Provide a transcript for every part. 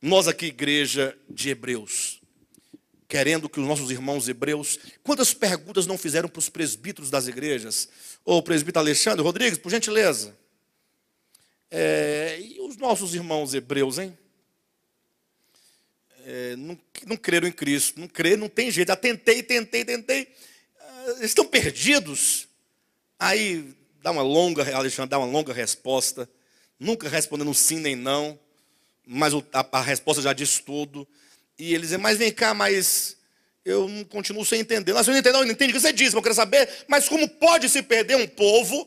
nós aqui, igreja de Hebreus, querendo que os nossos irmãos hebreus, quantas perguntas não fizeram para os presbíteros das igrejas? Ou o presbítero Alexandre Rodrigues, por gentileza. É, e os nossos irmãos hebreus, hein? É, não, não creram em Cristo, não crê, não tem jeito. Já tentei, tentei, tentei. Ah, estão perdidos. Aí dá uma longa, Alexandre dá uma longa resposta, nunca respondendo sim nem não mas a, resposta já diz tudo. E ele diz, mas vem cá, mas eu não continuo sem entender. Não, se eu não entendo, eu não entendo o que você disse, mas eu quero saber, mas como pode se perder um povo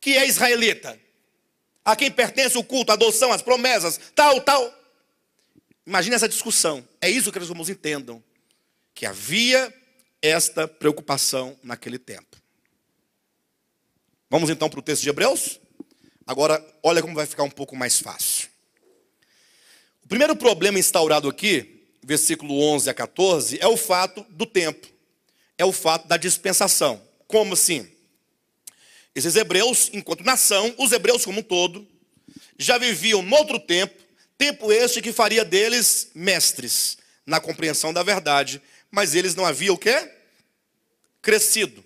que é israelita? A quem pertence o culto, a adoção, as promessas, tal, tal. Imagina essa discussão. É isso que os irmãos entendam. Que havia esta preocupação naquele tempo. Vamos então para o texto de Hebreus? Agora, olha como vai ficar um pouco mais fácil. O primeiro problema instaurado aqui, versículo 11 a 14, é o fato do tempo, é o fato da dispensação. Como assim? Esses hebreus, enquanto nação, os hebreus como um todo, já viviam noutro tempo, tempo este que faria deles mestres na compreensão da verdade, mas eles não haviam o quê? Crescido.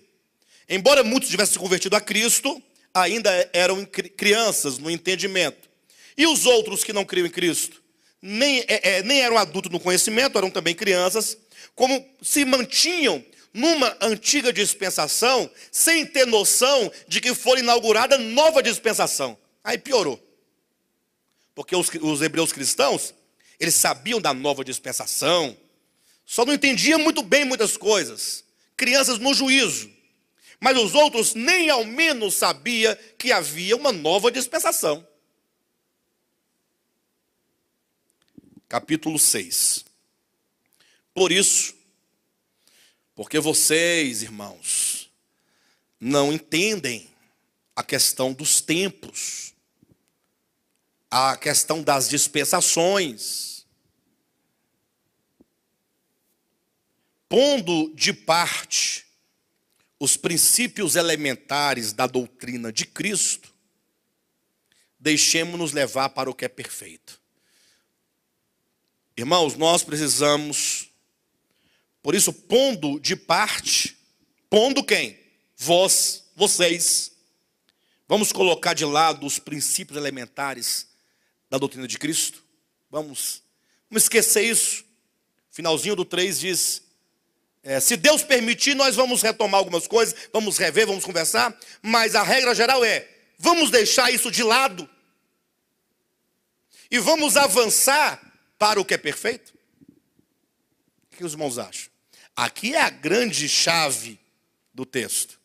Embora muitos tivessem se convertido a Cristo, ainda eram crianças no entendimento. E os outros que não criam em Cristo? nem, é, é, nem eram adultos no conhecimento, eram também crianças, como se mantinham numa antiga dispensação, sem ter noção de que foi inaugurada nova dispensação. Aí piorou. Porque os, os hebreus cristãos, eles sabiam da nova dispensação, só não entendiam muito bem muitas coisas. Crianças no juízo. Mas os outros nem ao menos sabia que havia uma nova dispensação. capítulo 6. Por isso, porque vocês, irmãos, não entendem a questão dos tempos, a questão das dispensações, pondo de parte os princípios elementares da doutrina de Cristo, deixemos-nos levar para o que é perfeito. Irmãos, nós precisamos, por isso, pondo de parte, pondo quem? Vós, vocês. Vamos colocar de lado os princípios elementares da doutrina de Cristo? Vamos, vamos esquecer isso. Finalzinho do 3 diz: é, se Deus permitir, nós vamos retomar algumas coisas, vamos rever, vamos conversar, mas a regra geral é: vamos deixar isso de lado e vamos avançar para o que é perfeito? O que os irmãos acham? Aqui é a grande chave do texto.